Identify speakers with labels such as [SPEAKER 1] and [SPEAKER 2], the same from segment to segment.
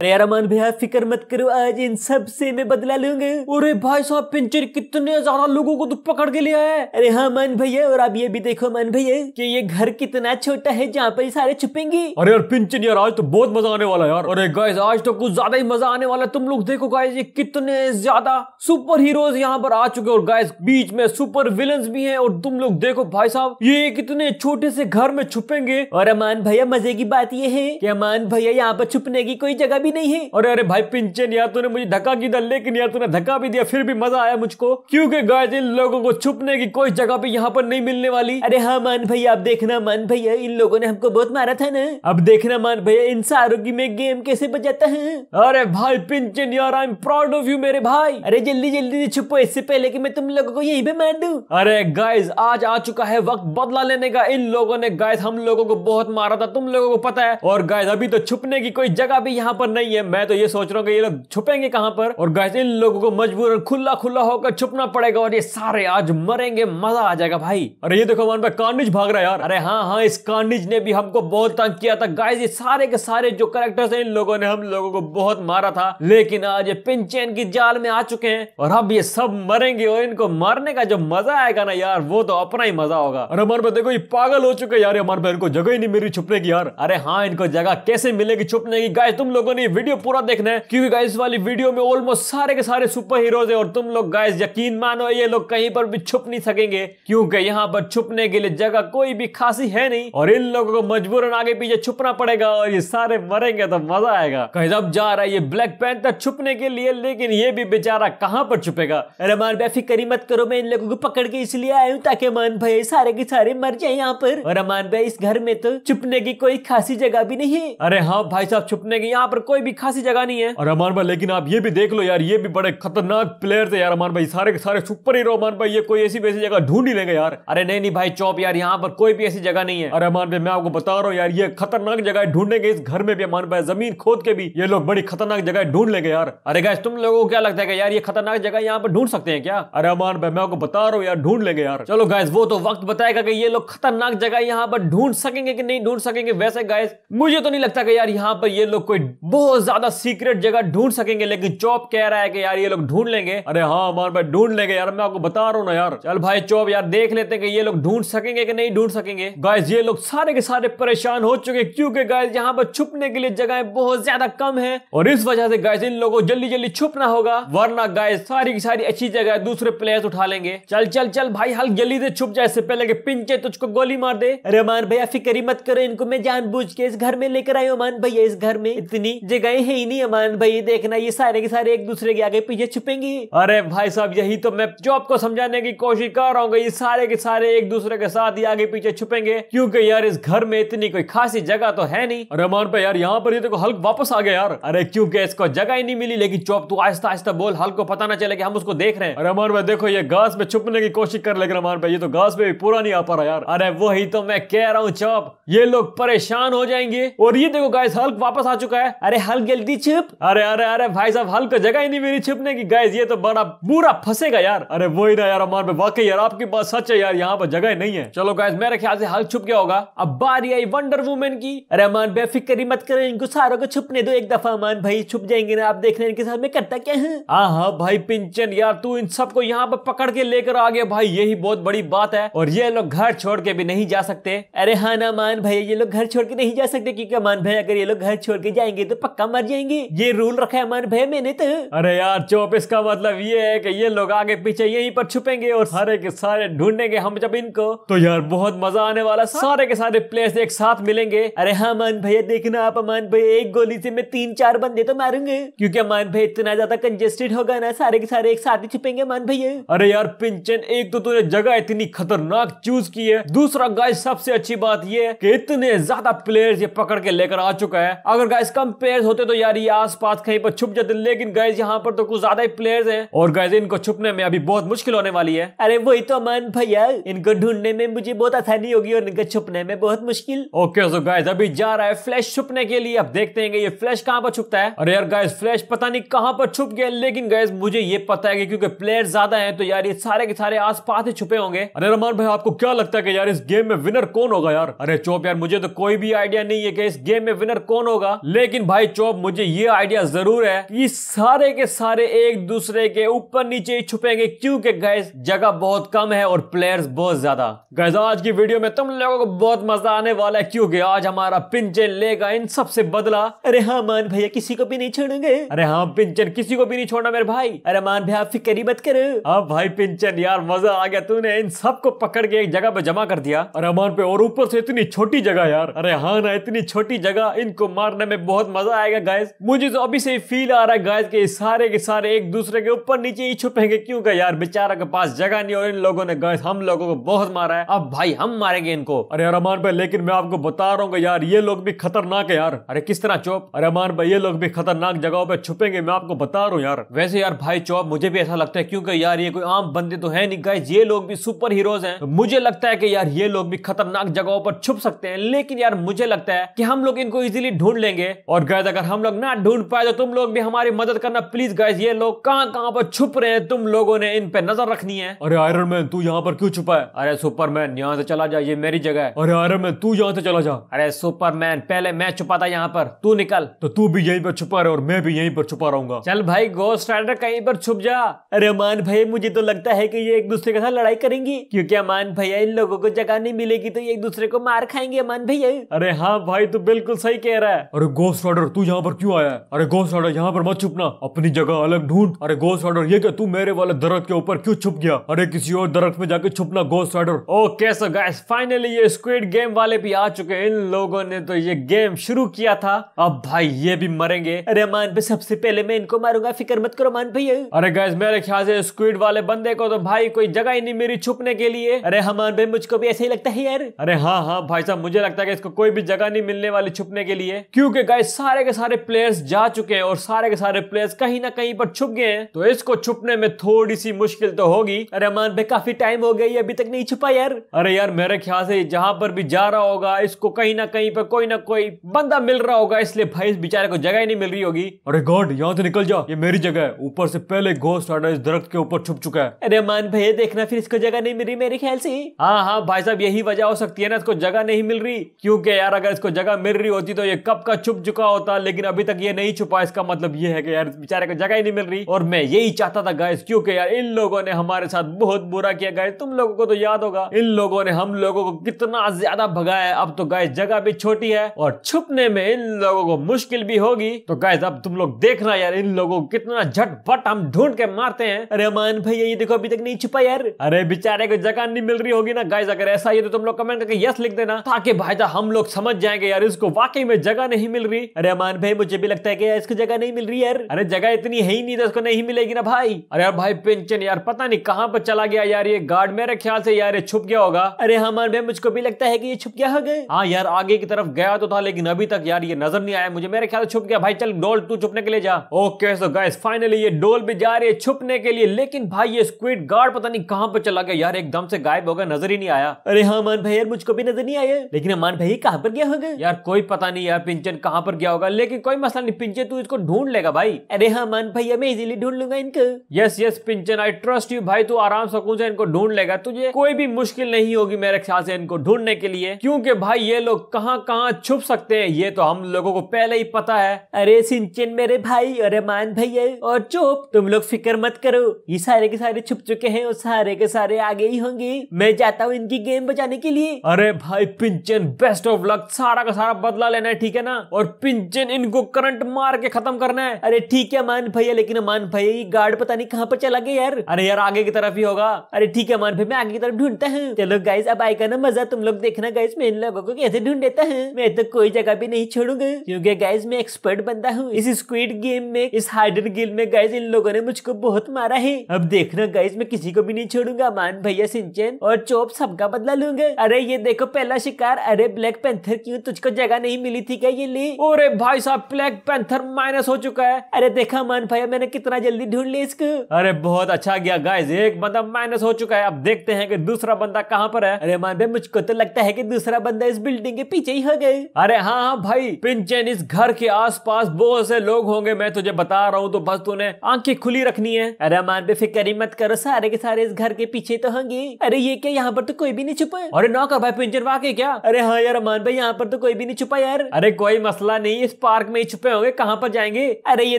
[SPEAKER 1] अरे यार अमान भैया फिक्र मत करो आज इन सब से मैं बदला लूंगा अरे भाई साहब पिंचर कितने ज्यादा लोगों को तो पकड़ के लिया है अरे हाँ मान भैया और आप ये भी देखो अमान भैया कि ये घर कितना छोटा है जहाँ पर सारे छुपेंगे अरे यार पिंचर यार आज तो बहुत मजा आने वाला यार अरे गाइज आज तो कुछ ज्यादा ही मजा आने वाला है तुम लोग देखो गाय ये कितने ज्यादा सुपर हीरोज यहाँ पर आ चुके और गायस बीच में सुपर विलन भी है और तुम लोग देखो भाई साहब ये कितने छोटे से घर में छुपेंगे और अमान भैया मजे की बात ये है की अमान भैया यहाँ पर छुपने की कोई जगह भी नहीं है अरे अरे भाई पिंचन यार तूने मुझे धक्का की था लेकिन यार तूने धक्का भी दिया फिर भी मजा आया मुझको क्योंकि गाइस इन लोगों को छुपने की कोई जगह भी यहाँ पर नहीं मिलने वाली अरे हाँ मान भैया आप देखना मान भैया इन लोगों ने हमको बहुत मारा था ना अब देखना मान भैया इन सारों की मैं गेम कैसे बजाता है अरे भाई पिंचन यार I am proud of you मेरे भाई अरे जल्दी जल्दी छुपो इससे पहले की मैं तुम लोगों को यही पे मार दू अरे गाइज आज आ चुका है वक्त बदला लेने का इन लोगों ने गाइज हम लोगों को बहुत मारा था तुम लोगों को पता है और गाइज अभी तो छुपने की कोई जगह भी यहाँ पर नहीं है मैं तो ये सोच रहा हूँ कि ये लोग छुपेंगे कहाँ पर और गाइस इन लोगों को मजबूर खुला खुला होकर छुपना पड़ेगा और ये सारे आज मरेंगे मजा आ जाएगा भाई अरे ये देखो वहां पे कार्निज भाग रहा है यार अरे हाँ हाँ इस कार्निज ने भी हमको बहुत तंग किया था गाइस ये सारे के सारे जो करेक्टर्स है इन लोगों ने हम लोगों को बहुत मारा था लेकिन आज ये पिंचेन की जाल में आ चुके हैं और अब ये सब मरेंगे और इनको मारने का जो मजा आएगा ना यार वो तो अपना ही मजा होगा अरे हमारे पे देखो ये पागल हो चुके यार हमारे पे इनको जगह ही नहीं मिली छुपने की यार अरे हाँ इनको जगह कैसे मिलेगी छुपने की गाय तुम लोगों ने लिए वीडियो पूरा देखना है क्योंकि गाइस वाली वीडियो में ऑलमोस्ट सारे के सारे सुपर हीरोज है और तुम लोग गाइस यकीन मानो ये लोग कहीं पर भी छुप नहीं सकेंगे क्योंकि यहाँ पर छुपने के लिए जगह कोई भी खासी है नहीं और इन लोगों को मजबूरन आगे पीछे छुपना पड़ेगा और ये सारे मरेंगे तो मजा आएगा कहीं जब जा रहा है ये ब्लैक पैन छुपने के लिए लेकिन ये भी बेचारा कहाँ पर छुपेगा अरे मान बैफी करी मत करो मैं इन लोगों को पकड़ के इसलिए आयु ताकि मान भाई सारे के सारे मर जाए यहाँ पर और अमान भाई इस घर में तो छुपने की कोई खासी जगह भी नहीं है अरे हाँ भाई साहब छुपने की यहाँ पर कोई कोई भी खासी जगह नहीं है और अमान भाई लेकिन आप ये भी देख लो यार ये भी बड़े खतरनाक प्लेयर थे यार अमान भाई सारे के सारे सुपर हीरो अमान भाई ये कोई ऐसी वैसी जगह ढूंढ ही लेंगे यार अरे नहीं नहीं भाई चौप यार यहाँ पर कोई भी ऐसी जगह नहीं है अरे अमान भाई मैं आपको बता रहा हूँ यार ये खतरनाक जगह ढूंढेंगे इस घर में भी अमान भाई जमीन खोद के भी ये लोग बड़ी खतरनाक जगह ढूंढ लेंगे यार अरे गाय तुम लोगों को क्या लगता है यार ये खतरनाक जगह यहाँ पर ढूंढ सकते हैं क्या अरे अमान भाई मैं आपको बता रहा हूँ यार ढूंढ लेंगे यार चलो गाइज वो तो वक्त बताएगा कि ये लोग खतरनाक जगह यहाँ पर ढूंढ सकेंगे कि नहीं ढूंढ सकेंगे वैसे गाइज मुझे तो नहीं लगता कि यार यहाँ पर ये लोग कोई बहुत बहुत ज्यादा सीक्रेट जगह ढूंढ सकेंगे लेकिन चौप कह रहा है कि यार ये लोग ढूंढ लेंगे अरे हाँ हमारे भाई ढूंढ लेंगे यार मैं आपको बता रहा हूँ ना यार चल भाई चौप यार देख लेते हैं कि ये लोग ढूंढ सकेंगे कि नहीं ढूंढ सकेंगे गाइज ये लोग सारे के सारे परेशान हो चुके क्योंकि गाइज यहाँ पर छुपने के लिए जगह बहुत ज्यादा कम है और इस वजह से गाइज इन लोगों को जल्दी जल्दी छुपना होगा वरना गाय सारी की सारी अच्छी जगह दूसरे प्लेयर्स उठा लेंगे चल चल चल भाई हल जल्दी से छुप जाए इससे पहले के पिंचे तुझको गोली मार दे अरे मान भैया फिक्री मत करो इनको मैं जानबूझ के इस घर में लेकर आयो मान भैया इस घर में इतनी ये गए हैं इन्हीं अमान भाई देखना ये सारे के सारे एक दूसरे के आगे पीछे छुपेंगे अरे भाई साहब यही तो मैं जो आपको समझाने की कोशिश कर रहा हूँ ये सारे के सारे एक दूसरे के साथ ही आगे पीछे छुपेंगे क्योंकि यार इस घर में इतनी कोई खासी जगह तो है नहीं अरे अमान भाई यार यहाँ पर देखो हल्क वापस आ गया यार अरे क्योंकि इसको जगह ही नहीं मिली लेकिन चौप तू तो आहिस्ता आहिस्ता बोल हल्क को पता ना चले की हम उसको देख रहे हैं अरे अमान भाई देखो ये घास में छुपने की कोशिश कर लेकिन अमान भाई ये तो घास में भी पूरा नहीं आ पा रहा यार अरे वही तो मैं कह रहा हूँ चौप ये लोग परेशान हो जाएंगे और ये देखो गाय हल्क वापस आ चुका है अरे अरे हल्क जल्दी छुप अरे अरे अरे भाई साहब हल्क को जगह ही नहीं मेरी छुपने की गैस ये तो बड़ा बुरा फंसेगा यार अरे वो ही ना यार हमारे वाकई यार आपकी बात सच है यार यहाँ पर जगह नहीं है चलो गैस मेरे ख्याल से हल छुप गया होगा अब बारी आई वंडर वुमेन की अरे अमान बेफिक्र मत करो इनको सारों को छुपने दो एक दफा अमान भाई छुप जाएंगे ना आप देख रहे हैं इनके साथ में करता क्या है हाँ, हाँ भाई पिंचन यार तू इन सबको यहाँ पर पकड़ के लेकर आ गया भाई यही बहुत बड़ी बात है और ये लोग घर छोड़ के भी नहीं जा सकते अरे हाँ ना मान भाई ये लोग घर छोड़ के नहीं जा सकते क्योंकि मान भाई अगर ये लोग घर छोड़ के जाएंगे तो पक्का मर जाएंगे ये रूल रखा है हमारे भाई मैंने तो अरे यार चौबीस इसका मतलब ये है कि ये लोग आगे पीछे यहीं पर छुपेंगे और सारे के सारे ढूंढेंगे हम जब इनको तो यार बहुत मजा आने वाला सारे के सारे प्लेयर्स एक साथ मिलेंगे अरे हाँ मान भैया देखना आप अमान भाई एक गोली से मैं तीन चार बंदे तो मारूंगे क्योंकि अमान भाई इतना ज्यादा कंजेस्टेड होगा ना सारे के सारे एक साथ ही छुपेंगे अमान भैया अरे यार पिंचन एक तो तूने जगह इतनी खतरनाक चूज की है दूसरा गाय सबसे अच्छी बात यह कि इतने ज्यादा प्लेयर्स ये पकड़ के लेकर आ चुका है अगर गाय कम प्लेयर्स होते तो यार ये आस पास कहीं पर छुप जाते लेकिन गैस यहाँ पर तो कुछ ज्यादा ही प्लेयर्स हैं और गैस इनको छुपने में अभी बहुत मुश्किल होने वाली है अरे वही तो अमन भैया इनको ढूंढने में मुझे बहुत आसानी होगी और इनको छुपने में बहुत मुश्किल ओके सो गैस अभी जा रहा है फ्लैश छुपने के लिए अब देखते हैं ये फ्लैश कहाँ पर छुपता है अरे यार गैस फ्लैश पता नहीं कहाँ पर छुप गया लेकिन गैस मुझे ये पता है कि क्योंकि प्लेयर ज्यादा है तो यार ये सारे के सारे आस पास ही छुपे होंगे अरे रमान भाई आपको क्या लगता है कि यार इस गेम में विनर कौन होगा यार अरे चौप यार मुझे तो कोई भी आइडिया नहीं है कि इस गेम में विनर कौन होगा लेकिन भाई चौप मुझे ये आइडिया जरूर है कि सारे के सारे एक दूसरे के ऊपर नीचे ही छुपेंगे क्योंकि गैस जगह बहुत कम है और प्लेयर्स बहुत ज्यादा गैस आज की वीडियो में तुम लोगों को बहुत मजा आने वाला है क्योंकि आज हमारा पिंचन लेगा इन सबसे बदला अरे हाँ मान भैया किसी को भी नहीं छोड़ेंगे अरे हाँ पिंचन किसी को भी नहीं छोड़ना मेरे भाई अरे मान भैया आप ही मत करो हाँ भाई पिंचन यार मजा आ गया तूने इन सबको पकड़ के एक जगह पे जमा कर दिया अरे मान पे और ऊपर से इतनी छोटी जगह यार अरे हाँ ना इतनी छोटी जगह इनको मारने में बहुत मजा आएगा गाइस मुझे तो अभी से फील आ रहा है गाइस कि सारे के सारे एक दूसरे के ऊपर नीचे ही छुपेंगे क्यों क्योंकि यार बेचारा के पास जगह नहीं और इन लोगों ने गाइस हम लोगों को बहुत मारा है अब भाई हम मारेंगे इनको अरे अरमान भाई लेकिन मैं आपको बता रहा हूँ यार ये लोग भी खतरनाक है यार अरे किस तरह चौप अरे अरमान भाई ये लोग भी खतरनाक जगहों पर छुपेंगे मैं आपको बता रहा हूँ यार वैसे यार भाई चौप मुझे भी ऐसा लगता है क्योंकि यार ये कोई आम बंदे तो है नहीं गाइस ये लोग भी सुपर हीरोज है मुझे लगता है की यार ये लोग भी खतरनाक जगहों पर छुप सकते हैं लेकिन यार मुझे लगता है कि हम लोग इनको इजीली ढूंढ लेंगे और गैस अगर हम लोग ना ढूंढ पाए तो तुम लोग भी हमारी मदद करना प्लीज गाइज ये लोग कहाँ कहाँ पर छुप रहे हैं तुम लोगों ने इन पे नजर रखनी है अरे आयरन मैन तू यहाँ पर क्यों छुपा है अरे सुपरमैन यहाँ से चला जा ये मेरी जगह है अरे आयरन मैन तू यहाँ से चला जा अरे सुपरमैन पहले मैं छुपा था यहाँ पर तू निकल तो तू भी यहीं पर छुपा रहे और मैं भी यहीं पर छुपा रहूंगा चल भाई गोस्ट राइडर कहीं पर छुप जा अरे अमान भाई मुझे तो लगता है की ये एक दूसरे के साथ लड़ाई करेंगी क्यूँकी अमान भैया इन लोगों को जगह नहीं मिलेगी तो एक दूसरे को मार खाएंगे अमान भैया अरे हाँ भाई तू बिल्कुल सही कह रहा है अरे गोस्ट राइडर तू यहाँ पर क्यों आया है अरे गोस्ट राइडर यहाँ पर मत छुपना अपनी जगह अलग ढूंढ अरे गोस्ट राइडर ये क्या तू मेरे वाले दरख्त के ऊपर क्यों छुप गया अरे किसी और दरख्त में जाके छुपना गोस्ट राइडर ओ कैसा गाइस फाइनली ये स्क्वेड गेम वाले भी आ चुके हैं इन लोगों ने तो ये गेम शुरू किया था अब भाई ये भी मरेंगे अरे मान भाई सबसे पहले मैं इनको मारूंगा फिक्र मत करो मान भाई अरे गैस मेरे ख्याल से स्क्विड वाले बंदे को तो भाई कोई जगह ही नहीं मेरी छुपने के लिए अरे हमान भाई मुझको भी ऐसे ही लगता है यार अरे हाँ हाँ भाई साहब मुझे लगता है कि इसको कोई भी जगह नहीं मिलने वाली छुपने के लिए क्योंकि गाइस सारे सारे के सारे प्लेयर्स जा चुके हैं और सारे के सारे प्लेयर्स कहीं ना कहीं पर छुप गए हैं तो इसको छुपने में थोड़ी सी मुश्किल तो होगी अरे अमान भाई काफी टाइम हो गया अभी तक नहीं छुपा यार अरे यार मेरे ख्याल से जहां पर भी जा रहा होगा इसको कहीं ना कहीं पर कोई ना कोई बंदा मिल रहा होगा इसलिए भाई इस बेचारे को जगह ही नहीं मिल रही होगी अरे गॉड यहाँ से निकल जा ये मेरी जगह है ऊपर से पहले घोस्ट आडा इस दरख्त के ऊपर छुप चुका है अरे अमान भाई देखना फिर इसको जगह नहीं मिल रही मेरे ख्याल से हाँ हाँ भाई साहब यही वजह हो सकती है ना इसको जगह नहीं मिल रही क्योंकि यार अगर इसको जगह मिल रही होती तो ये कब का छुप चुका होता था लेकिन अभी तक ये नहीं छुपा इसका मतलब ये है कि यार बेचारे को जगह ही नहीं मिल रही और मैं यही चाहता था गाइस क्योंकि यार इन लोगों ने हमारे साथ बहुत बुरा किया गाइस तुम लोगों को तो याद होगा इन लोगों ने हम लोगों को कितना ज्यादा भगाया अब तो गाइस जगह भी छोटी है और छुपने में इन लोगों को मुश्किल भी होगी तो गाइस अब तुम लोग देखना यार इन लोगों को कितना झटपट हम ढूंढ के मारते हैं अरे मान भाई ये देखो अभी तक नहीं छुपा यार अरे बेचारे को जगह नहीं मिल रही होगी ना गाइस अगर ऐसा ही तो तुम लोग कमेंट करके यस लिख देना ताकि भाई हम लोग समझ जाएंगे यार इसको वाकई में जगह नहीं मिल रही अरे अरमान भाई मुझे भी लगता है कि इसको जगह नहीं मिल रही यार अरे जगह इतनी है ही नहीं तो इसको नहीं मिलेगी ना भाई अरे यार भाई पेंशन यार पता नहीं कहाँ पर चला गया यार ये गार्ड मेरे ख्याल से यार ये छुप गया होगा अरे हमारे हाँ, भाई मुझको भी लगता है कि ये छुप गया हो गए हाँ यार आगे की तरफ गया तो था लेकिन अभी तक यार ये नजर नहीं आया मुझे मेरे ख्याल से छुप गया भाई चल डोल तू छुपने के लिए जा ओके सो गाइस फाइनली ये डोल भी जा रही है छुपने के लिए लेकिन भाई ये स्क्विड गार्ड पता नहीं कहाँ पर चला गया यार एकदम से गायब होगा नजर ही नहीं आया अरे हाँ मान भाई यार मुझको भी नजर नहीं आया लेकिन अमान हाँ, भाई कहाँ पर गया होगा यार कोई पता नहीं यार पिंचन कहाँ पर गया होगा होगा लेकिन कोई मसला नहीं पिंचे तू इसको ढूंढ लेगा भाई अरे हाँ मन भैया मैं इजीली ढूंढ लूंगा इनको यस यस पिंचन आई ट्रस्ट यू भाई तू आराम सकून से इनको ढूंढ लेगा तुझे कोई भी मुश्किल नहीं होगी मेरे ख्याल से इनको ढूंढने के लिए क्योंकि भाई ये लोग कहाँ कहाँ छुप सकते हैं ये तो हम लोगों को पहले ही पता है अरे सिंचन मेरे भाई अरे मान भैया और चुप तुम लोग फिक्र मत करो ये सारे के सारे छुप चुके हैं और सारे के सारे आगे ही होंगे मैं जाता हूँ इनकी गेम बचाने के लिए अरे भाई पिंचन बेस्ट ऑफ लक सारा का सारा बदला लेना है ठीक है ना और पिंचन किचन इनको करंट मार के खत्म करना है अरे ठीक है मान भैया लेकिन अमान भैया ये गार्ड पता नहीं कहाँ पर चला गया यार अरे यार आगे की तरफ ही होगा अरे ठीक है मान भाई मैं आगे की तरफ ढूंढता हूँ चलो गाइस अब आएगा ना मजा तुम लोग देखना गाइस मैं इन लोगों को कैसे ढूंढ देता हूँ मैं तो कोई जगह भी नहीं छोड़ूंगा क्यूँकी गाइज मैं एक्सपर्ट बनता हूँ इस स्क्वीड गेम में इस हाइडर गिल में गाइज इन लोगों ने मुझको बहुत मारा है अब देखना गाइज मैं किसी को भी नहीं छोड़ूंगा मान भैया सिंचन और चोप सबका बदला लूंगा अरे ये देखो पहला शिकार अरे ब्लैक पैंथर क्यूँ तुझको जगह नहीं मिली थी क्या ये ली और भाई साहब ब्लैक पैंथर माइनस हो चुका है अरे देखा मान भाई मैंने कितना जल्दी ढूंढ लिया इसको अरे बहुत अच्छा गया गाइस एक बंदा माइनस हो चुका है अब देखते हैं कि दूसरा बंदा कहाँ पर है अरे मान भाई मुझको तो लगता है कि दूसरा बंदा इस बिल्डिंग के पीछे ही हो गए अरे हाँ हाँ भाई पिंचन इस घर के आस बहुत से लोग होंगे मैं तुझे बता रहा हूँ तो बस तूने आंखें खुली रखनी है अरे मान भाई फिक्र ही मत करो सारे के सारे इस घर के पीछे तो होंगे अरे ये क्या यहाँ पर तो कोई भी नहीं छुपा अरे नौकर भाई पिंचन वाके क्या अरे हाँ यार मान भाई यहाँ पर तो कोई भी नहीं छुपा यार अरे कोई मसला नहीं इस पार्क में ही छुपे होंगे कहाँ पर जाएंगे अरे ये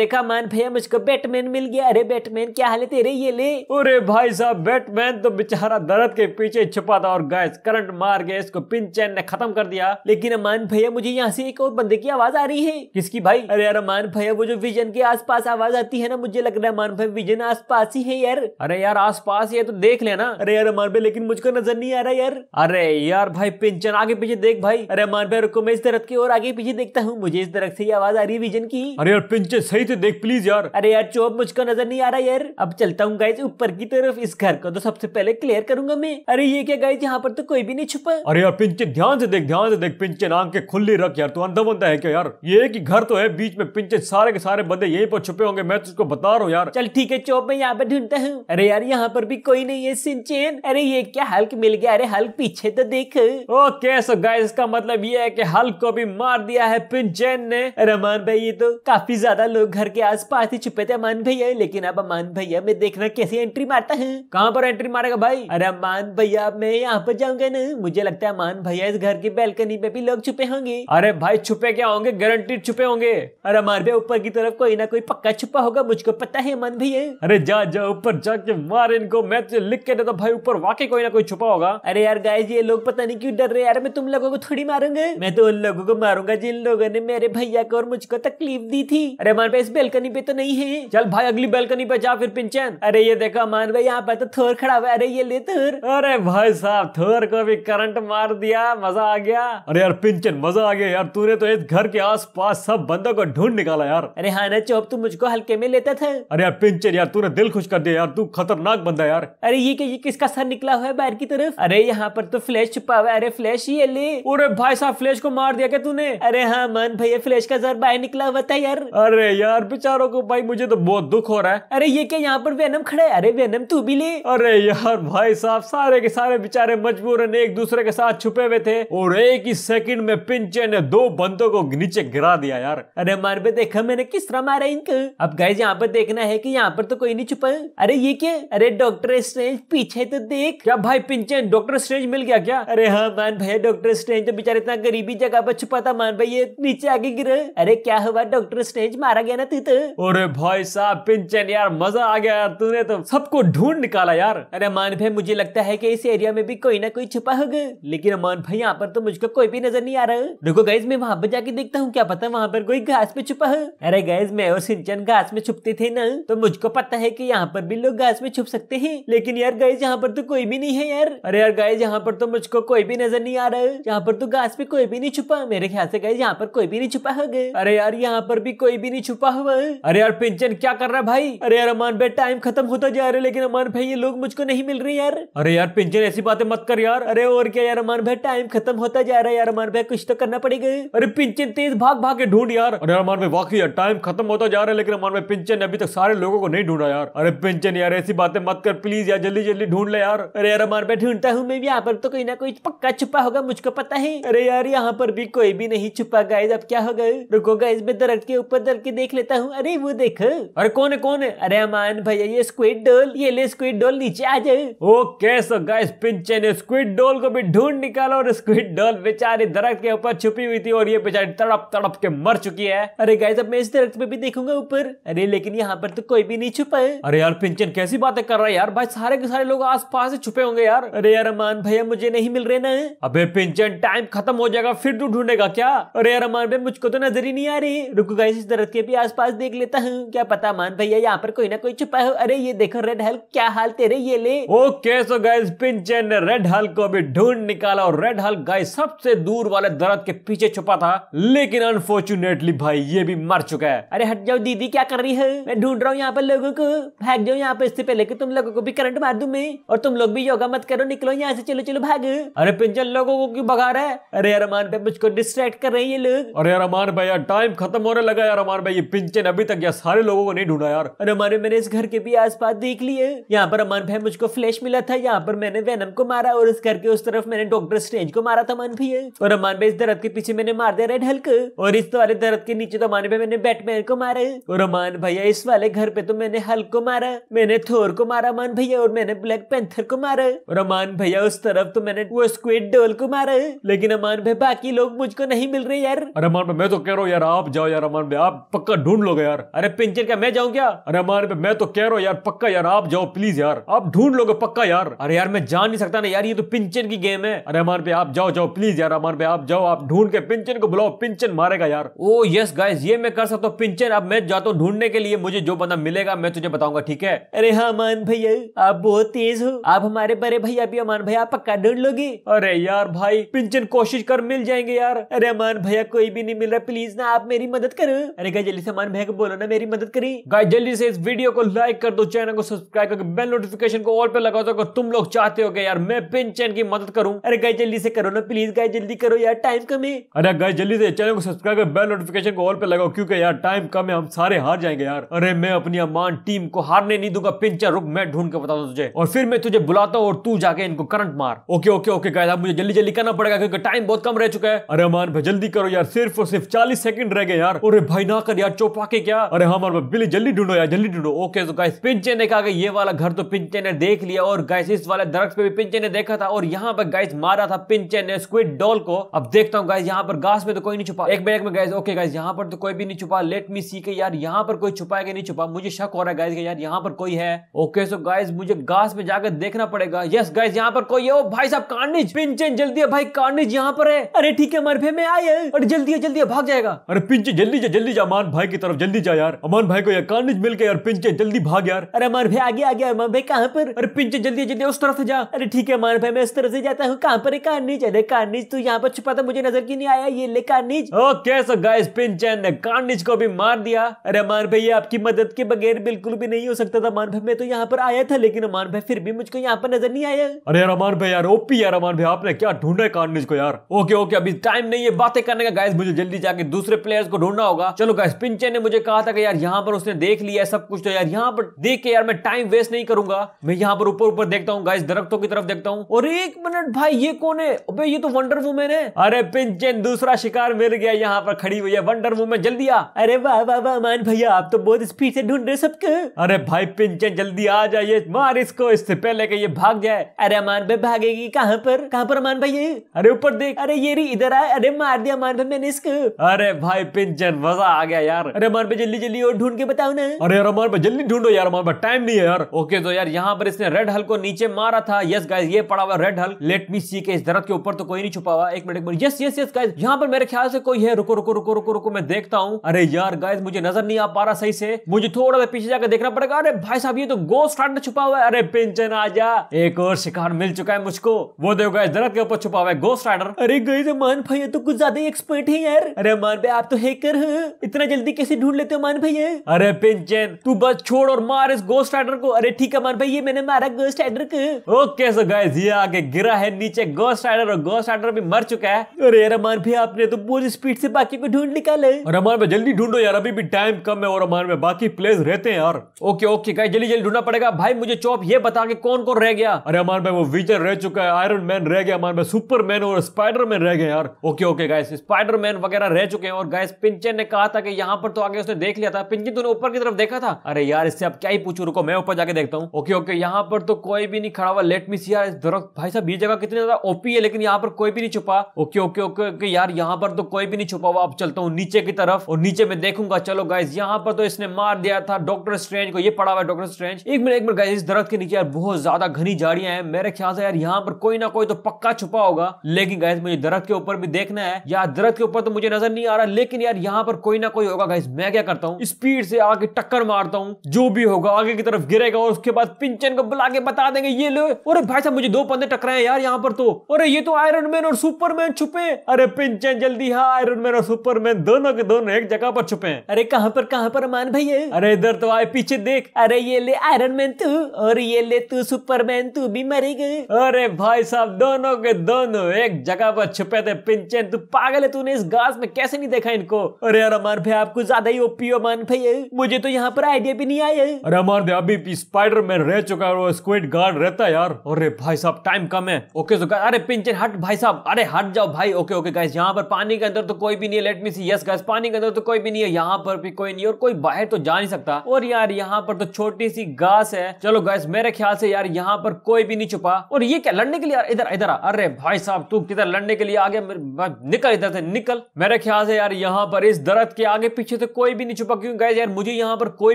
[SPEAKER 1] देखा मान भैया मुझको बैटमैन मिल गया अरे बैटमैन क्या हाल है तेरे ये ले अरे भाई साहब बैटमैन तो बेचारा दर्द के पीछे छुपा था और गैस करंट मार गया इसको पिन चैन ने खत्म कर दिया लेकिन अमान भैया मुझे यहाँ से एक और बंदे की आवाज आ रही है किसकी भाई अरे यार अमान भैया वो जो विजन के आसपास आवाज आती है ना मुझे लग रहा है अमान भाई विजन आसपास ही है यार अरे यार आसपास है तो देख लेना अरे यार अमान भाई लेकिन मुझको नजर नहीं आ रहा यार अरे यार भाई पिंचन आगे पीछे देख भाई अरे अमान भाई रुको मैं इस दर्द की और आगे पीछे देखता हूँ मुझे इस तरफ से ये आवाज आ रही है विजन की अरे यार पिंचे सही से देख प्लीज यार अरे यार चौब मुझको नजर नहीं आ रहा यार अब चलता हूँ गाय ऊपर की तरफ इस घर को तो सबसे पहले क्लियर करूंगा मैं अरे ये क्या गाय यहाँ पर तो कोई भी नहीं छुपा अरे यार पिंचे ध्यान से देख ध्यान से देख पिंचे नाम के खुली रख यार तू अंधा बंदा है क्या यार ये की घर तो है बीच में पिंचे सारे के सारे बंदे यही पर छुपे होंगे मैं तुझको तो बता रहा हूँ यार चल ठीक है चौब मैं यहाँ पर ढूंढता हूँ अरे यार यहाँ पर भी कोई नहीं है सिंचेन अरे ये क्या हल्क मिल गया अरे हल्क पीछे तो देख ओके सो गाय इसका मतलब ये है की हल्क को भी मार दिया है पिंचेन करने ने अरे अमान भाई ये तो काफी ज्यादा लोग घर के आस पास ही छुपे थे अमान भैया लेकिन अब अमान भैया मैं देखना कैसे एंट्री मारता है कहाँ पर एंट्री मारेगा भाई अरे अमान भैया मैं यहाँ पर जाऊंगा ना मुझे लगता है अमान भैया इस घर की बेलकनी पे भी लोग छुपे होंगे अरे भाई छुपे क्या होंगे गारंटीड छुपे होंगे अरे अमान भैया ऊपर की तरफ कोई ना कोई पक्का छुपा होगा मुझको पता है अमान भैया अरे जा जा ऊपर जाके मार इनको मैं तुझे तो लिख के देता भाई ऊपर वाकई कोई ना कोई छुपा होगा अरे यार गाय ये लोग पता नहीं क्यों डर रहे यार मैं तुम लोगों को थोड़ी मारूंगा मैं तो उन लोगों को मारूंगा जिन लोगों ने मेरे भैया को और मुझको तकलीफ दी थी अरे मान भाई इस बेलकनी पे तो नहीं है चल भाई अगली बेलकनी पे जा फिर पिंचन अरे ये देखो मान भाई यहाँ पे तो थोर खड़ा हुआ अरे ये ले थोर अरे भाई साहब थोर को भी करंट मार दिया मजा आ गया अरे यार पिंचन मजा आ गया यार तूने तो इस घर के आस पास सब बंदों को ढूंढ निकाला यार अरे हाँ ना चौप तू मुझको हल्के में लेता था अरे यार पिंचन यार तूने दिल खुश कर दिया यार तू खतरनाक बंदा यार अरे ये ये किसका सर निकला हुआ है बाहर की तरफ अरे यहाँ पर तो फ्लैश छुपा हुआ है अरे फ्लैश ये ले अरे भाई साहब फ्लैश को मार दिया क्या तूने अरे हाँ मान भैया फ्लैश का जर बाहर निकला हुआ था यार अरे यार बेचारों को भाई मुझे तो बहुत दुख हो रहा है अरे ये क्या यहाँ पर वेनम खड़ा है अरे वेनम तू भी ले अरे यार भाई साहब सारे के सारे बेचारे मजबूरन एक दूसरे के साथ छुपे हुए थे और एक ही सेकंड में पिंचे ने दो बंदों को नीचे गिरा दिया यार अरे मार पे देखा मैंने किस तरह मारा इनको अब गाइज यहाँ पर देखना है की यहाँ पर तो कोई नहीं छुपा अरे ये क्या अरे डॉक्टर स्ट्रेंज पीछे तो देख क्या भाई पिंचे डॉक्टर स्ट्रेंज मिल गया क्या अरे हाँ मान भाई डॉक्टर स्ट्रेंज तो बेचारे इतना गरीबी जगह पर छुपा था मान भाई ये नीचे आगे नहीं अरे क्या हुआ डॉक्टर स्नेज मारा गया ना तू तो अरे भाई साहब पिंचन यार मजा आ गया यार तूने तो सबको ढूंढ निकाला यार अरे मान भाई मुझे लगता है की इस एरिया में भी कोई ना कोई छुपा होगा लेकिन अमान भाई यहाँ पर तो मुझको कोई भी नजर नहीं आ रहा देखो गाइज मैं वहाँ पर जाके देखता हूँ क्या पता वहाँ पर कोई घास पे छुपा है अरे गाइज मैं और सिंचन घास में छुपते थे ना तो मुझको पता है की यहाँ पर भी लोग घास में छुप सकते है लेकिन यार गाइज यहाँ पर तो कोई भी नहीं है यार अरे यार गाइज यहाँ पर तो मुझको कोई भी नजर नहीं आ रहा है यहाँ पर तो घास पे कोई भी नहीं छुपा मेरे ख्याल से गाइज यहाँ पर कोई भी नहीं छुपा गए अरे यार यहाँ पर भी कोई भी नहीं छुपा हुआ है अरे यार पिंचन क्या कर रहा है भाई अरे यार अमान भाई टाइम खत्म होता जा रहा है लेकिन अमान भाई ये लोग मुझको नहीं मिल रहे यार अरे यार पिंचन ऐसी बातें मत कर यार अरे और क्या यार अमान भाई टाइम खत्म होता जा रहा है यार अमान भाई कुछ तो करना पड़ेगा अरे पिंचन तेज भाग भाग के ढूंढ यार अरे अमान भाई वाकई यार टाइम खत्म होता जा रहा है लेकिन अमान भाई पिंचन ने अभी तक सारे लोगों को नहीं ढूंढा यार अरे पिंचन यार ऐसी बातें मत कर प्लीज यार जल्दी जल्दी ढूंढ ले यार अरे यार अमान भाई ढूंढता हूँ मैं भी यहाँ पर तो कोई ना कोई पक्का छुपा होगा मुझको पता है अरे यार यहाँ पर भी कोई भी नहीं छुपा गाइज अब क्या हो गए रुकोगा इस दरख्त के ऊपर दर के देख लेता हूँ अरे वो देखो अरे कौन है कौन है अरे अमान भैया ये स्क्विड डोल ये ले स्क्विड डोल नीचे आ जाए ओ कैसो गाइस पिंचे ने स्क्विड डोल को भी ढूंढ निकालो और स्क्विड डोल बेचारी दरख्त के ऊपर छुपी हुई थी और ये बेचारी तड़प तड़प के मर चुकी है अरे गाइस अब मैं इस दरख्त पे भी देखूंगा ऊपर अरे लेकिन यहाँ पर तो कोई भी नहीं छुपा है अरे यार पिंचन कैसी बातें कर रहा है यार भाई सारे के सारे लोग आस पास छुपे होंगे यार अरे यार अमान भैया मुझे नहीं मिल रहे ना अबे पिंचन टाइम खत्म हो जाएगा फिर तू ढूंढेगा क्या अरे यार अमान भाई मुझ मुझको तो नजर ही नहीं आ रही रुको गाइस इस दरख्त के भी आसपास देख लेता हूँ क्या पता मान भैया यहाँ पर कोई ना कोई छुपा हो अरे ये देखो रेड हल्क क्या हाल तेरे ये ले ओके सो गाइस पिंचन ने रेड हल्क को भी ढूंढ निकाला और रेड हल्क गाइस सबसे दूर वाले दरख्त के पीछे छुपा था लेकिन अनफॉर्चुनेटली भाई ये भी मर चुका है अरे हट जाओ दीदी क्या कर रही है मैं ढूंढ रहा हूँ यहाँ पर लोगो को भाग जाओ यहाँ पे इससे पहले की तुम लोगों को भी करंट मार दू मैं और तुम लोग भी योगा मत करो निकलो यहाँ से चलो चलो भाग अरे पिंचन लोगों को क्यों भगा रहा है अरे अरमान पे मुझको डिस्ट्रैक्ट कर रहे हैं ये लोग अरे रमान भाई यार टाइम खत्म होने लगा यार रमान भाई ये पिंचन अभी तक यार सारे लोगों को नहीं ढूंढा यार अरे हमारे मैंने इस घर के भी आसपास देख लिए यहाँ पर रमान भाई मुझको फ्लैश मिला था यहाँ पर मैंने वेनम को मारा और इस घर के उस तरफ मैंने डॉक्टर स्ट्रेंज को मारा था मान भी और रमान भाई इस दरद के पीछे मैंने मार दिया रेड हल्क और इस वाले दरद के नीचे तो अमान भाई मैंने बैटमैन को मारा और अमान भैया इस वाले घर पे तो मैंने हल्क को मारा मैंने थोर को मारा अमान भैया और मैंने ब्लैक पेंथर को मारा और अमान भैया उस तरफ तो मैंने वो स्क्विड डोल को मारा लेकिन अमान भाई बाकी लोग मुझको नहीं मिल रहे यार रमान अमान मैं तो कह रहा हूँ यार आप जाओ यार अमान भाई आप पक्का ढूंढ लोगे यार अरे पिंचर क्या मैं जाऊँ क्या अरे अमान भाई मैं तो कह रहा हूँ यार पक्का यार आप जाओ प्लीज यार आप ढूंढ लोगे पक्का यार अरे यार मैं जान नहीं सकता ना यार ये तो पिंचन की गेम है अरे अमान भाई आप जाओ जाओ प्लीज यार अमान भाई आप जाओ आप ढूंढ के पिंचन को बुलाओ पिंचन मारेगा यार ओ यस गाइस ये मैं कर सकता हूँ पिंचन अब मैं जाता हूँ ढूंढने के लिए मुझे जो बंदा मिलेगा मैं तुझे बताऊंगा ठीक है अरे हाँ अमान भैया आप बहुत तेज हो आप हमारे बड़े भैया भी अमान भैया आप पक्का ढूंढ लोगे अरे यार भाई पिंचन कोशिश कर मिल जाएंगे यार अरे अमान भैया कोई भी नहीं मिल रहा है प्लीज ना आप मेरी मदद करो अरे गाय जल्दी से सामान भैया बोलो ना मेरी मदद करी गाय जल्दी से इस वीडियो को लाइक कर दो चैनल को सब्सक्राइब करके बेल नोटिफिकेशन को ऑल पे लगा दो तुम लोग चाहते हो यार मैं पिन चैन की मदद करूँ अरे गाय जल्दी से करो ना प्लीज गाय जल्दी करो यार टाइम कम है अरे गाय जल्दी से चैनल को सब्सक्राइब कर बेल नोटिफिकेशन को ऑल पे लगाओ क्योंकि यार टाइम कम है हम सारे हार जाएंगे यार अरे मैं अपनी अमान टीम को हारने नहीं दूंगा पिंचर रुक मैं ढूंढ के बताता तुझे और फिर मैं तुझे बुलाता हूँ और तू जाके इनको करंट मार ओके ओके ओके गाय मुझे जल्दी जल्दी करना पड़ेगा क्योंकि टाइम बहुत कम रह चुका है अरे अमान भाई जल्दी करो यार सिर्फ और सिर्फ चालीस सेकंड रह गए यार अरे भाई ना कर यार चौपा के क्या अरे हाँ मार बिल्ली जल्दी ढूंढो यार जल्दी ढूंढो ओके तो गाइस पिंचे ने कहा ये वाला घर तो पिंचे ने देख लिया और गाइस इस वाले दरख्त पे भी पिंचे ने देखा था और यहाँ पर गाइस मारा था पिंचे ने स्क्विड डॉल को अब देखता हूँ गाइस यहाँ पर घास में तो कोई नहीं छुपा एक बैग में गाइस ओके गाइस यहाँ पर तो कोई भी नहीं छुपा लेट मी सी के यार यहाँ पर कोई छुपा के नहीं छुपा मुझे शक हो रहा है गाइस यार यहाँ पर कोई है ओके सो गाइस मुझे घास में जाकर देखना पड़ेगा यस गाइस यहाँ पर कोई है ओ भाई साहब कार्निज पिंचे जल्दी है भाई कार्निज यहाँ पर है अरे ठीक है मरफे में आए और जल्दी है जल्दी दिया भाग जाएगा अरे पिंचे जल्दी जा जल्दी जा अमान भाई की तरफ जल्दी जा यार अमान भाई को यार कानिज मिल के यार पिंचे जल्दी भाग यार अरे अमान भाई आगे आ गया अमान भाई कहाँ पर अरे पिंचे जल्दी जल्दी उस तरफ से जा अरे ठीक है अमान भाई मैं उस तरफ से जाता हूँ कहाँ पर कानिज अरे कानिज तू यहाँ पर छुपा था मुझे नजर की नहीं आया ये ले कानिज ओके सो गाइस पिंचन ने कानिज को भी मार दिया अरे अमान भाई ये आपकी मदद के बगैर बिल्कुल भी नहीं हो सकता था अमान भाई मैं तो यहाँ पर आया था लेकिन अमान भाई फिर भी मुझको यहाँ पर नजर नहीं आया अरे यार अमान भाई यार ओपी यार अमान भाई आपने क्या ढूंढा है कानिज को यार ओके ओके अभी टाइम नहीं है बातें करने का गाइस मुझे जल्दी जल्दी जाके दूसरे प्लेयर्स को ढूंढना होगा चलो गाइस पिंचे ने मुझे कहा था कि यार यहाँ पर उसने देख लिया सब कुछ तो यार यहाँ पर देख के यार मैं टाइम वेस्ट नहीं करूंगा मैं यहाँ पर ऊपर ऊपर देखता हूँ गाइस दरख्तों की तरफ देखता हूँ और एक मिनट भाई ये कौन है अबे ये तो वंडर वुमेन है अरे पिंचेन दूसरा शिकार मिल गया यहाँ पर खड़ी हुई है वंडर वुमेन जल्दी आ अरे वाह वाह वाह मान भैया आप तो बहुत स्पीड से ढूंढ रहे सबके अरे भाई पिंचेन जल्दी आ जाइए मार इसको इससे पहले के ये भाग जाए अरे अमान भाई भागेगी कहाँ पर कहाँ पर अमान भाई अरे ऊपर देख अरे ये इधर आए अरे मार दिया मान भाई मैंने इसको अरे भाई पिंचन मजा आ गया यार अरे हमारे पे जल्दी जल्दी और ढूंढ के बताओ ना अरे यार हमारे पे जल्दी ढूंढो यार हमारे पास टाइम नहीं है यार ओके तो यार यहाँ पर इसने रेड हल को नीचे मारा था यस गाइस ये पड़ा हुआ रेड हल लेट मी सी के इस दरख्त के ऊपर तो कोई नहीं छुपा हुआ एक minute yes yes yes guys यहाँ पर मेरे ख्याल से कोई है रुको रुको रुको रुको रुको मैं देखता हूँ अरे यार गाइस मुझे नजर नहीं आ पा रहा सही से मुझे थोड़ा सा पीछे जाकर देखना पड़ेगा अरे भाई साहब ये तो गोस्ट में छुपा हुआ है अरे पिंचन आ जा एक और शिकार मिल चुका है मुझको वो देखो गाइस दरख्त के ऊपर छुपा हुआ है गोस्ट राइडर अरे गाइस मान भाई तो कुछ ज्यादा ही एक्सपर्ट है यार अरे मान भाई आप तो हैकर हैं इतना जल्दी कैसे ढूंढ लेते हो मान भाई अरे पिंचन तू बस छोड़ और मार इस गोस्ट राइडर को अरे ठीक है मान भाई ये मैंने मारा गोस्ट राइडर को ओके सो गाइस ये आगे गिरा है नीचे गोस्ट राइडर और गोस्ट राइडर भी मर चुका है अरे मान भाई आपने तो पूरी स्पीड से बाकी को ढूंढ निकाले है मान भाई जल्दी ढूंढो यार अभी भी टाइम कम है और मान भाई बाकी प्लेस रहते हैं यार ओके ओके गाइस जल्दी जल्दी ढूंढना पड़ेगा भाई मुझे चौप ये बता के कौन कौन रह गया अरे मान भाई वो विजर रह चुका है आयरन मैन रह गया मान भाई सुपरमैन और स्पाइडर मैन रह गए यार ओके ओके गाइस स्पाइडरमैन वगैरह वगैरह रह चुके हैं और गैस पिंचन ने कहा था कि यहाँ पर तो आगे उसने देख लिया था पिंचन तूने ऊपर की तरफ देखा था अरे यार इससे अब क्या ही पूछू रुको मैं ऊपर जाके देखता हूँ ओके ओके यहाँ पर तो कोई भी नहीं खड़ा हुआ लेट मी सी यार दरख्त भाई साहब ये जगह कितनी ज्यादा ओपी है लेकिन यहाँ पर कोई भी नहीं छुपा ओके ओके ओके यार यहाँ पर तो कोई भी नहीं छुपा हुआ अब चलता हूँ नीचे की तरफ और नीचे में देखूंगा चलो गाइज यहाँ पर तो इसने मार दिया था डॉक्टर स्ट्रेंज को ये पड़ा हुआ डॉक्टर स्ट्रेंज एक मिनट एक मिनट गाइज इस दरख्त के नीचे यार बहुत ज्यादा घनी झाड़ियां हैं मेरे ख्याल से यार यहाँ पर कोई ना कोई तो पक्का छुपा होगा लेकिन गाइज मुझे दरख्त के ऊपर भी देखना है यार दरख्त के ऊपर तो मुझे नजर नहीं आ रहा लेकिन यार यहाँ पर कोई ना कोई होगा गाइस मैं क्या करता हूँ स्पीड से आगे टक्कर मारता हूँ जो भी होगा आगे की तरफ गिरेगा और उसके बाद पिंचन को बुला के बता देंगे ये लो अरे भाई साहब मुझे दो बंदे टकराए यार यहाँ पर तो अरे ये तो आयरन मैन और सुपरमैन छुपे अरे पिंचन जल्दी हाँ आयरन मैन और सुपरमैन दोनों के दोनों एक जगह पर छुपे अरे कहाँ पर कहाँ पर मान भाई अरे इधर तो आए पीछे देख अरे ये ले आयरन मैन तू और ये ले तू सुपरमैन तू भी मरी गए अरे भाई साहब दोनों के दोनों एक जगह पर छुपे थे पिंचन तू पागल है तूने इस गाल क्लास में कैसे नहीं देखा इनको अरे यार अमर भाई आपको ज्यादा ही ओपी अमर भाई है मुझे तो यहाँ पर आइडिया भी नहीं आया अरे अमर भाई अभी स्पाइडर मैन रह चुका है और स्क्विड गार्ड रहता है यार अरे भाई साहब टाइम कम है ओके सो अरे पिंचर हट भाई साहब अरे हट जाओ भाई ओके ओके गाइस यहाँ पर पानी के अंदर तो कोई भी नहीं है let me see yes guys पानी के अंदर तो कोई भी नहीं है यहाँ पर भी कोई नहीं और कोई बाहर तो जा नहीं सकता और यार यहाँ पर तो छोटी सी घास है चलो गाइस मेरे ख्याल से यार यहाँ पर कोई भी नहीं छुपा और ये क्या लड़ने के लिए यार इधर इधर अरे भाई साहब तू किधर लड़ने के लिए आ गया निकल इधर से निकल मेरे ख्याल से यार यहाँ पर इस दरख्त के आगे पीछे तो कोई भी नहीं छुपा क्यों गए यार मुझे यहाँ पर कोई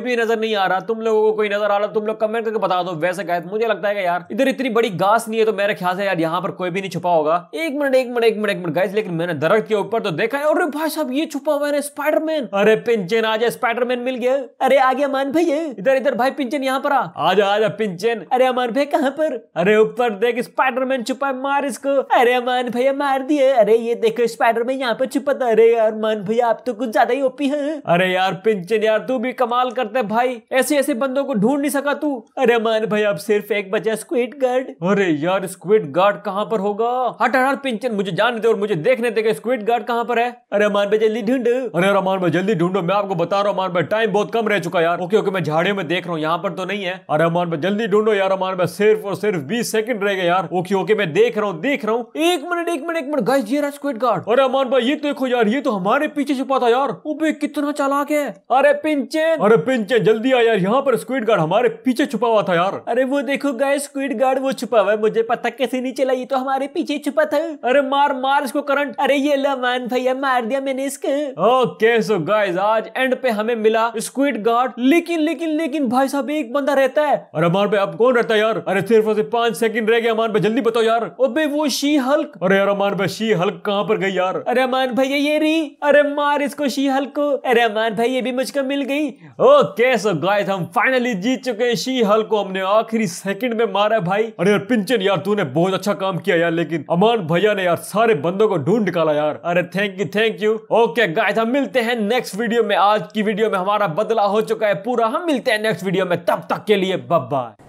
[SPEAKER 1] भी नजर नहीं आ रहा तुम लोगों को कोई नजर आ रहा तुम लोग कमेंट करके बता दो वैसे गए मुझे लगता है यार इधर इतनी बड़ी घास नहीं है तो मेरे ख्याल से यार यहाँ पर कोई भी नहीं छुपा होगा एक मिनट एक मिनट एक मिनट एक मिनट गए लेकिन मैंने दरख्त के ऊपर तो देखा है और भाई साहब ये छुपा हुआ है स्पाइडरमैन अरे पिंचन आज स्पाइडरमैन मिल गया अरे आ गया मान भाई इधर इधर भाई पिंचन यहाँ पर आ जा पिंचन अरे अमान भाई कहाँ पर अरे ऊपर देख स्पाइडरमैन छुपा है मार इसको अरे अमान भैया मार दिए अरे ये देखो स्पाइडरमैन यहाँ पर छुपा था अरे यार मान भैया आप तो कुछ ज्यादा ही ओपी हैं अरे यार पिंचन यार तू भी कमाल करते भाई ऐसे ऐसे बंदों को ढूंढ नहीं सका तू अरे मान भाई अब सिर्फ एक बचा स्क्विड गार्ड अरे यार स्क्विड गार्ड कहाँ पर होगा हट हट पिंचन मुझे जान दे और मुझे देखने दे स्क्विड गार्ड कहाँ पर है अरे मान भाई जल्दी ढूंढ अरे मान भाई जल्दी ढूंढो मैं आपको बता रहा हूँ मान भाई टाइम बहुत कम रह चुका यार ओके ओके मैं झाड़ियों में देख रहा हूँ यहाँ पर तो नहीं है अरे मान भाई जल्दी ढूंढो यार अमान भाई सिर्फ और सिर्फ बीस सेकंड रह गए यार ओके ओके मैं देख रहा हूँ देख रहा हूँ एक मिनट एक मिनट एक मिनट गाइस ये रहा स्क्विड गार्ड अरे रमान भाई ये तो देखो यार ये तो हमारे पीछे छुपा था यार उबे कितना चालाक है अरे पिंचन अरे पिंचन जल्दी आ यार यहाँ पर स्क्विड गार्ड हमारे पीछे छुपा हुआ था यार अरे वो देखो गाय स्क्विड गार्ड वो छुपा हुआ है मुझे पता कैसे नहीं चला ये तो हमारे पीछे छुपा था अरे मार मार इसको करंट अरे ये लमान भैया मार दिया मैंने इसको ओके सो गाइस आज एंड पे हमें मिला स्क्विड गार्ड लेकिन लेकिन लेकिन भाई साहब एक बंदा रहता है अरे हमारे पे अब कौन रहता है यार अरे सिर्फ और सिर्फ पांच सेकंड रह गया हमारे पे जल्दी बताओ यार ओबे वो शी हल्क अरे यार हमारे पे शी हल्क कहाँ पर गई यार अरे अमान भाई गई ये री अरे मार इसको शीहल को अरे अमान भाई ये भी मुझको मिल गई ओके सो गाइस हम फाइनली जीत चुके हैं शीहल को हमने आखिरी सेकंड में मारा भाई अरे यार पिंचन यार तूने बहुत अच्छा काम किया यार लेकिन अमान भैया ने यार सारे बंदों को ढूंढ निकाला यार अरे thank you thank you okay guys हम मिलते हैं नेक्स्ट वीडियो में आज की वीडियो में हमारा बदला हो चुका है पूरा हम मिलते हैं नेक्स्ट वीडियो में तब तक के लिए बाय